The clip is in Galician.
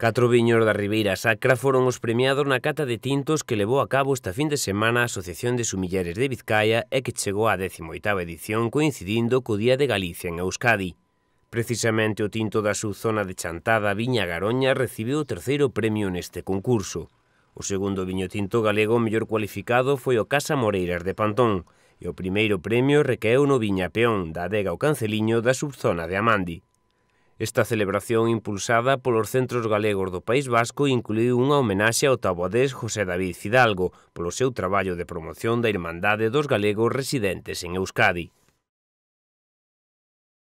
Catro viños da Ribeira Sacra foron os premiados na cata de tintos que levou a cabo esta fin de semana a Asociación de Sumilleres de Vizcaya e que chegou á 18ª edición coincidindo co Día de Galicia en Euskadi. Precisamente o tinto da zona de Chantada Viña Garoña recibiu o terceiro premio neste concurso. O segundo viño tinto galego mellor cualificado foi o Casa Moreiras de Pantón e o primeiro premio recaeu no Viña Peón da adega o Canceliño da subzona de Amandi. Esta celebración impulsada polos centros galegos do País Vasco incluiu unha homenaxe ao taboadés José David Fidalgo polo seu traballo de promoción da Irmandade dos Galegos residentes en Euskadi.